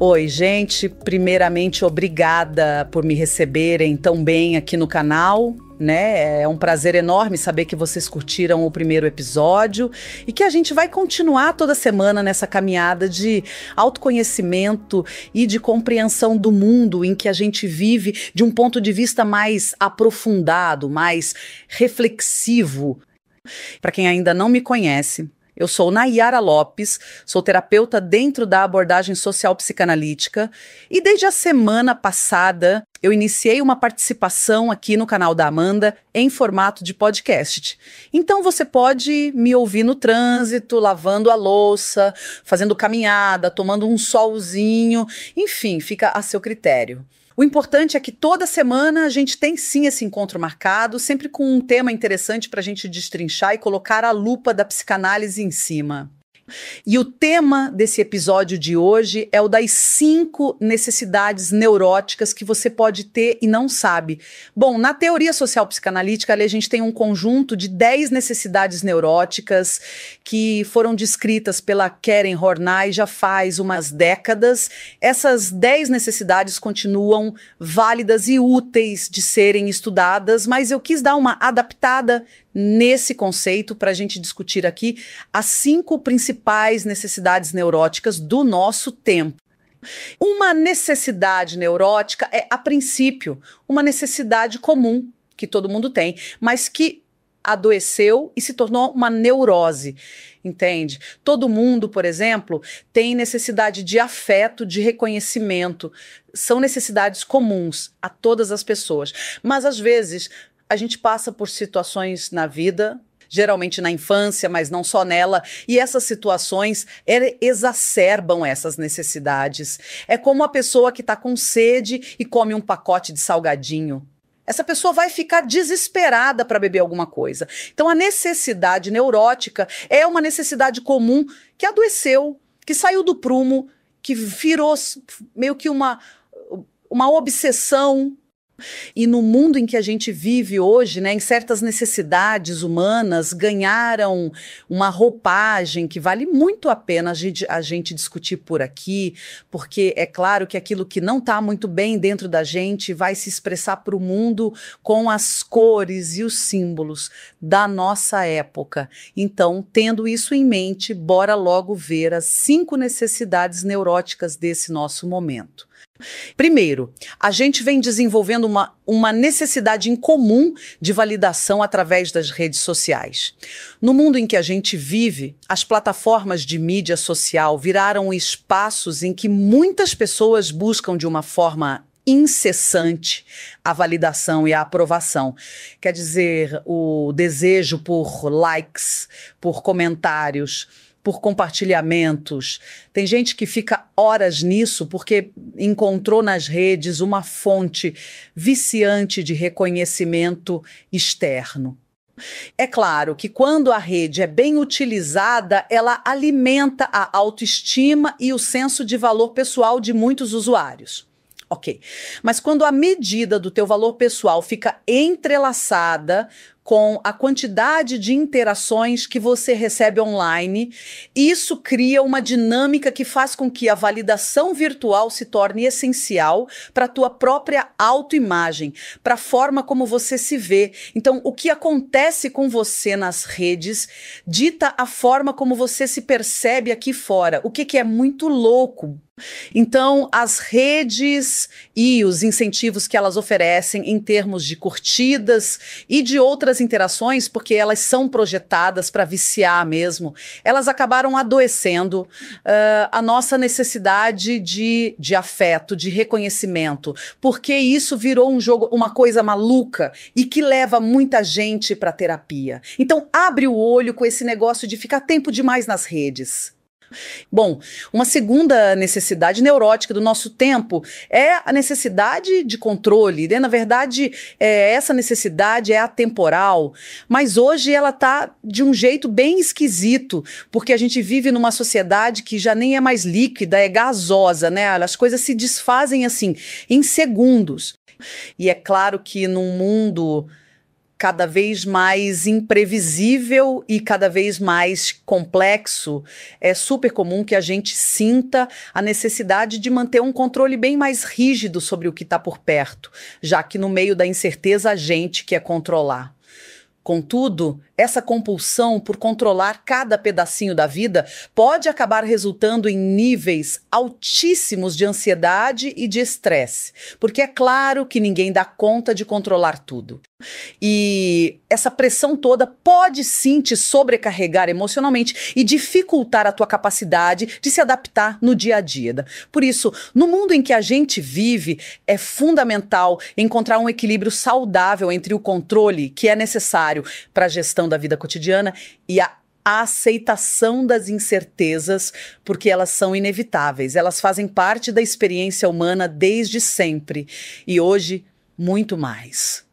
Oi, gente. Primeiramente, obrigada por me receberem tão bem aqui no canal. Né? É um prazer enorme saber que vocês curtiram o primeiro episódio e que a gente vai continuar toda semana nessa caminhada de autoconhecimento e de compreensão do mundo em que a gente vive de um ponto de vista mais aprofundado, mais reflexivo. Para quem ainda não me conhece, eu sou Nayara Lopes, sou terapeuta dentro da abordagem social psicanalítica e desde a semana passada eu iniciei uma participação aqui no canal da Amanda em formato de podcast. Então você pode me ouvir no trânsito, lavando a louça, fazendo caminhada, tomando um solzinho, enfim, fica a seu critério. O importante é que toda semana a gente tem sim esse encontro marcado, sempre com um tema interessante para a gente destrinchar e colocar a lupa da psicanálise em cima. E o tema desse episódio de hoje é o das cinco necessidades neuróticas que você pode ter e não sabe. Bom, na teoria social psicanalítica, ali a gente tem um conjunto de dez necessidades neuróticas que foram descritas pela Karen Horney já faz umas décadas. Essas dez necessidades continuam válidas e úteis de serem estudadas, mas eu quis dar uma adaptada nesse conceito para a gente discutir aqui as cinco principais necessidades neuróticas do nosso tempo. Uma necessidade neurótica é, a princípio, uma necessidade comum que todo mundo tem, mas que adoeceu e se tornou uma neurose, entende? Todo mundo, por exemplo, tem necessidade de afeto, de reconhecimento. São necessidades comuns a todas as pessoas. Mas às vezes a gente passa por situações na vida, geralmente na infância, mas não só nela, e essas situações exacerbam essas necessidades. É como a pessoa que está com sede e come um pacote de salgadinho. Essa pessoa vai ficar desesperada para beber alguma coisa. Então, a necessidade neurótica é uma necessidade comum que adoeceu, que saiu do prumo, que virou meio que uma, uma obsessão e no mundo em que a gente vive hoje, né, em certas necessidades humanas, ganharam uma roupagem que vale muito a pena a gente, a gente discutir por aqui, porque é claro que aquilo que não está muito bem dentro da gente vai se expressar para o mundo com as cores e os símbolos da nossa época. Então, tendo isso em mente, bora logo ver as cinco necessidades neuróticas desse nosso momento. Primeiro, a gente vem desenvolvendo uma, uma necessidade incomum de validação através das redes sociais. No mundo em que a gente vive, as plataformas de mídia social viraram espaços em que muitas pessoas buscam de uma forma incessante a validação e a aprovação. Quer dizer, o desejo por likes, por comentários por compartilhamentos. Tem gente que fica horas nisso porque encontrou nas redes uma fonte viciante de reconhecimento externo. É claro que quando a rede é bem utilizada, ela alimenta a autoestima e o senso de valor pessoal de muitos usuários. Ok. Mas quando a medida do teu valor pessoal fica entrelaçada com a quantidade de interações que você recebe online. Isso cria uma dinâmica que faz com que a validação virtual se torne essencial para a tua própria autoimagem, para a forma como você se vê. Então, o que acontece com você nas redes dita a forma como você se percebe aqui fora, o que, que é muito louco, então, as redes e os incentivos que elas oferecem em termos de curtidas e de outras interações, porque elas são projetadas para viciar mesmo, elas acabaram adoecendo uh, a nossa necessidade de, de afeto, de reconhecimento, porque isso virou um jogo, uma coisa maluca e que leva muita gente para terapia. Então, abre o olho com esse negócio de ficar tempo demais nas redes. Bom, uma segunda necessidade neurótica do nosso tempo é a necessidade de controle. Né? Na verdade, é, essa necessidade é atemporal, mas hoje ela está de um jeito bem esquisito, porque a gente vive numa sociedade que já nem é mais líquida, é gasosa, né? As coisas se desfazem assim em segundos. E é claro que num mundo cada vez mais imprevisível e cada vez mais complexo, é super comum que a gente sinta a necessidade de manter um controle bem mais rígido sobre o que está por perto, já que no meio da incerteza a gente quer controlar. Contudo, essa compulsão por controlar cada pedacinho da vida pode acabar resultando em níveis altíssimos de ansiedade e de estresse, porque é claro que ninguém dá conta de controlar tudo. E essa pressão toda pode sim te sobrecarregar emocionalmente e dificultar a tua capacidade de se adaptar no dia a dia. Por isso, no mundo em que a gente vive, é fundamental encontrar um equilíbrio saudável entre o controle que é necessário necessário para a gestão da vida cotidiana e a a aceitação das incertezas, porque elas são inevitáveis, elas fazem parte da experiência humana desde sempre e hoje muito mais.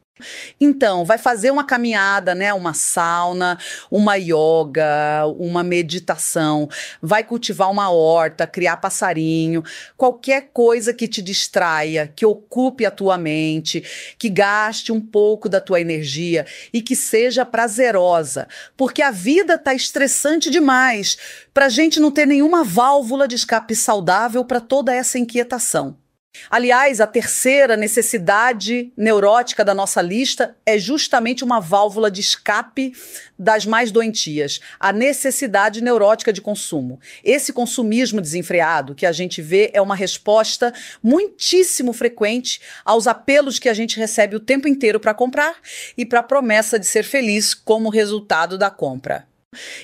Então, vai fazer uma caminhada, né? Uma sauna, uma yoga, uma meditação, vai cultivar uma horta, criar passarinho, qualquer coisa que te distraia, que ocupe a tua mente, que gaste um pouco da tua energia e que seja prazerosa, porque a vida tá estressante demais pra gente não ter nenhuma válvula de escape saudável para toda essa inquietação. Aliás, a terceira necessidade neurótica da nossa lista é justamente uma válvula de escape das mais doentias, a necessidade neurótica de consumo. Esse consumismo desenfreado que a gente vê é uma resposta muitíssimo frequente aos apelos que a gente recebe o tempo inteiro para comprar e para a promessa de ser feliz como resultado da compra.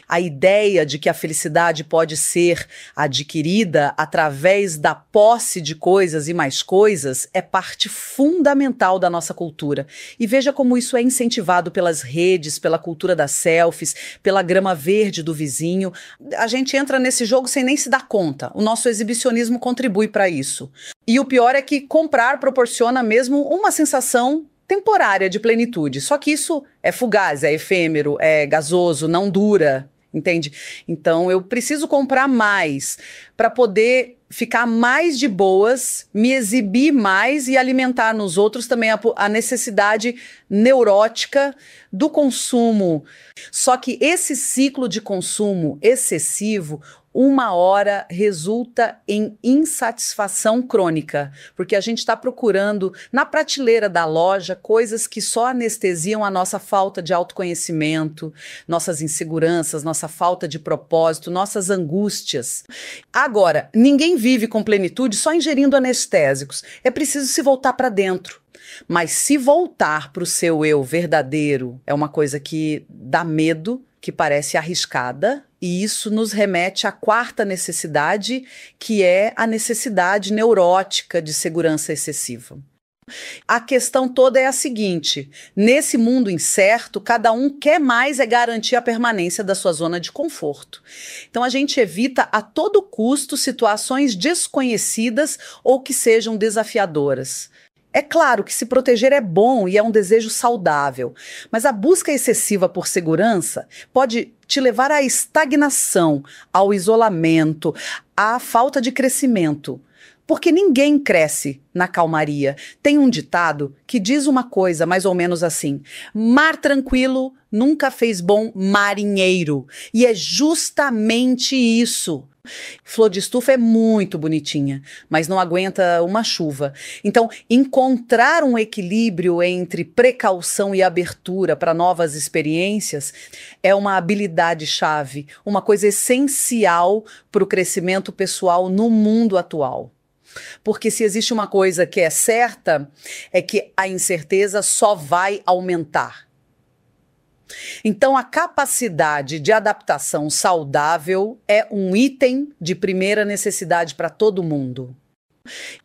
A ideia de que a felicidade pode ser adquirida através da posse de coisas e mais coisas é parte fundamental da nossa cultura. E veja como isso é incentivado pelas redes, pela cultura das selfies, pela grama verde do vizinho. A gente entra nesse jogo sem nem se dar conta. O nosso exibicionismo contribui para isso. E o pior é que comprar proporciona mesmo uma sensação temporária de plenitude. Só que isso é fugaz, é efêmero, é gasoso, não dura, entende? Então eu preciso comprar mais para poder ficar mais de boas, me exibir mais e alimentar nos outros também a, a, necessidade neurótica do consumo. Só que esse ciclo de consumo excessivo uma hora resulta em insatisfação crônica, porque a gente está procurando na prateleira da loja coisas que só anestesiam a nossa falta de autoconhecimento, nossas inseguranças, nossa falta de propósito, nossas angústias. Agora, ninguém vive com plenitude só ingerindo anestésicos. É preciso se voltar para dentro. Mas se voltar para o seu eu verdadeiro é uma coisa que dá medo, que parece arriscada, e isso nos remete à quarta necessidade, que é a necessidade neurótica de segurança excessiva. A questão toda é a seguinte: nesse mundo incerto, cada um quer mais é garantir a permanência da sua zona de conforto. Então a gente evita a todo custo situações desconhecidas ou que sejam desafiadoras. É claro que se proteger é bom e é um desejo saudável, mas a busca excessiva por segurança pode te levar à estagnação, ao isolamento, à falta de crescimento. Porque ninguém cresce na calmaria. Tem um ditado que diz uma coisa mais ou menos assim: mar tranquilo nunca fez bom marinheiro. E é justamente isso. Flor de estufa é muito bonitinha, mas não aguenta uma chuva. Então, encontrar um equilíbrio entre precaução e abertura para novas experiências é uma habilidade chave, uma coisa essencial para o crescimento pessoal no mundo atual. Porque se existe uma coisa que é certa, é que a incerteza só vai aumentar. Então, a capacidade de adaptação saudável é um item de primeira necessidade para todo mundo.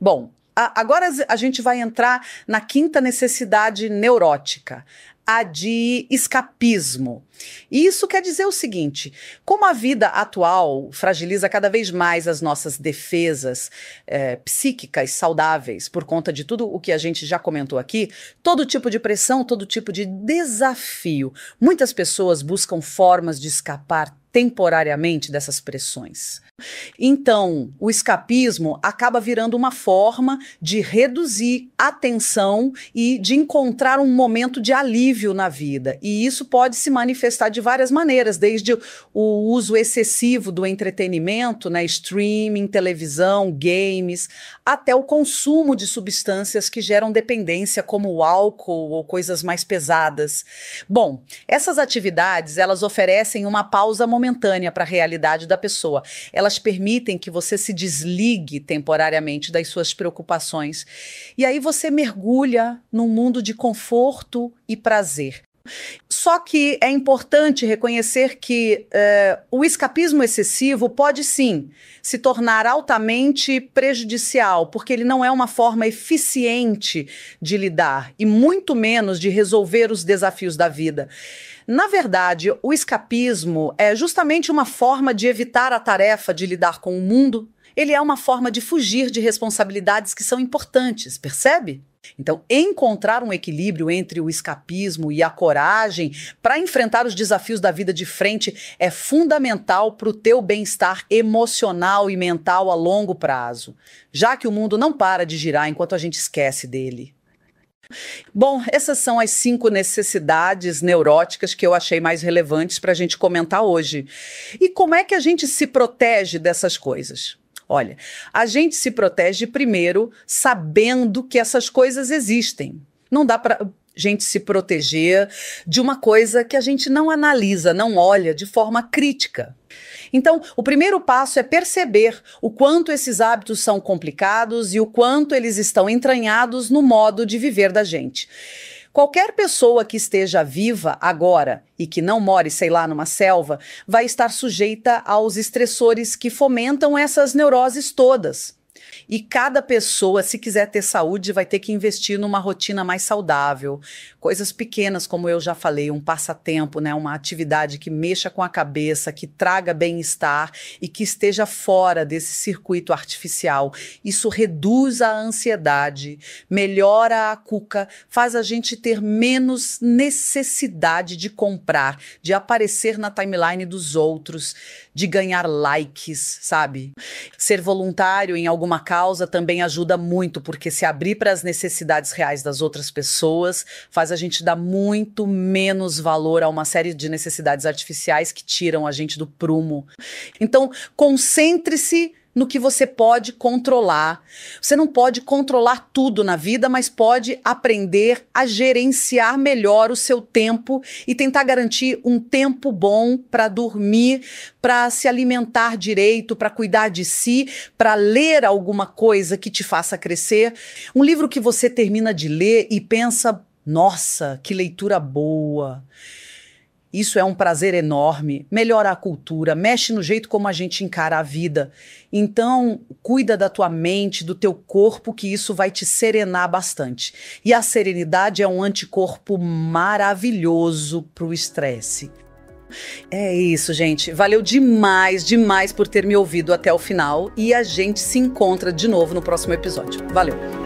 Bom, agora a gente vai entrar na quinta necessidade neurótica a de escapismo. E isso quer dizer o seguinte: como a vida atual fragiliza cada vez mais as nossas defesas é, psíquicas saudáveis por conta de tudo o que a gente já comentou aqui, todo tipo de pressão, todo tipo de desafio. Muitas pessoas buscam formas de escapar temporariamente dessas pressões. Então, o escapismo acaba virando uma forma de reduzir a tensão e de encontrar um momento de alívio na vida. E isso pode se manifestar de várias maneiras, desde o uso excessivo do entretenimento, né, streaming, televisão, games, até o consumo de substâncias que geram dependência, como o álcool ou coisas mais pesadas. Bom, essas atividades, elas oferecem uma pausa momentânea para a realidade da pessoa. Elas elas permitem que você se desligue temporariamente das suas preocupações. E aí você mergulha num mundo de conforto e prazer. Só que é importante reconhecer que uh, o escapismo excessivo pode sim se tornar altamente prejudicial, porque ele não é uma forma eficiente de lidar e muito menos de resolver os desafios da vida. Na verdade, o escapismo é justamente uma forma de evitar a tarefa de lidar com o mundo. Ele é uma forma de fugir de responsabilidades que são importantes, percebe? Então, encontrar um equilíbrio entre o escapismo e a coragem para enfrentar os desafios da vida de frente é fundamental para o teu bem-estar emocional e mental a longo prazo, já que o mundo não para de girar enquanto a gente esquece dele. Bom, essas são as cinco necessidades neuróticas que eu achei mais relevantes para a gente comentar hoje. E como é que a gente se protege dessas coisas? Olha, a gente se protege primeiro sabendo que essas coisas existem. Não dá para gente se proteger de uma coisa que a gente não analisa, não olha de forma crítica. Então, o primeiro passo é perceber o quanto esses hábitos são complicados e o quanto eles estão entranhados no modo de viver da gente. Qualquer pessoa que esteja viva agora e que não more, sei lá, numa selva, vai estar sujeita aos estressores que fomentam essas neuroses todas. E cada pessoa, se quiser ter saúde, vai ter que investir numa rotina mais saudável. Coisas pequenas, como eu já falei, um passatempo, né? uma atividade que mexa com a cabeça, que traga bem-estar e que esteja fora desse circuito artificial. Isso reduz a ansiedade, melhora a cuca, faz a gente ter menos necessidade de comprar, de aparecer na timeline dos outros, de ganhar likes, sabe? Ser voluntário em alguma uma causa também ajuda muito, porque se abrir para as necessidades reais das outras pessoas faz a gente dar muito menos valor a uma série de necessidades artificiais que tiram a gente do prumo. Então, concentre-se no que você pode controlar. Você não pode controlar tudo na vida, mas pode aprender a gerenciar melhor o seu tempo e tentar garantir um tempo bom para dormir, para se alimentar direito, para cuidar de si, para ler alguma coisa que te faça crescer. Um livro que você termina de ler e pensa: nossa, que leitura boa! Isso é um prazer enorme, melhora a cultura, mexe no jeito como a gente encara a vida. Então, cuida da tua mente, do teu corpo, que isso vai te serenar bastante. E a serenidade é um anticorpo maravilhoso para o estresse. É isso, gente. Valeu demais, demais por ter me ouvido até o final e a gente se encontra de novo no próximo episódio. Valeu.